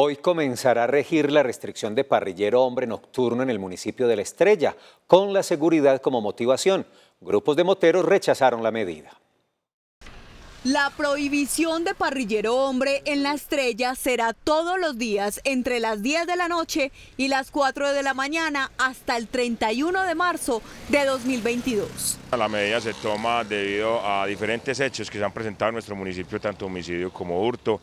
Hoy comenzará a regir la restricción de parrillero hombre nocturno en el municipio de La Estrella, con la seguridad como motivación. Grupos de moteros rechazaron la medida. La prohibición de parrillero hombre en la estrella será todos los días entre las 10 de la noche y las 4 de la mañana hasta el 31 de marzo de 2022. La medida se toma debido a diferentes hechos que se han presentado en nuestro municipio, tanto homicidio como hurto.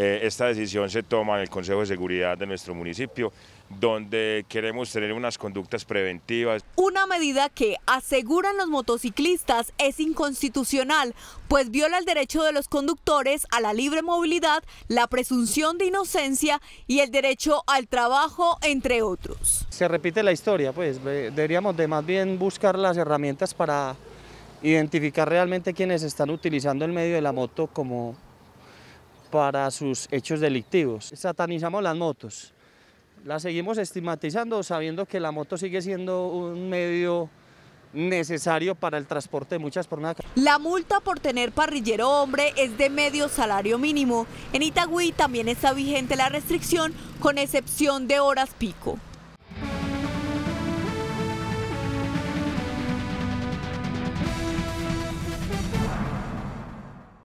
Eh, esta decisión se toma en el Consejo de Seguridad de nuestro municipio, donde queremos tener unas conductas preventivas. Una medida que, aseguran los motociclistas, es inconstitucional, pues viola el derecho de los conductores a la libre movilidad, la presunción de inocencia y el derecho al trabajo, entre otros. Se repite la historia, pues deberíamos de más bien buscar las herramientas para identificar realmente quienes están utilizando el medio de la moto como para sus hechos delictivos. Satanizamos las motos, las seguimos estigmatizando sabiendo que la moto sigue siendo un medio necesario para el transporte de muchas personas. La multa por tener parrillero hombre es de medio salario mínimo. En Itagüí también está vigente la restricción con excepción de horas pico.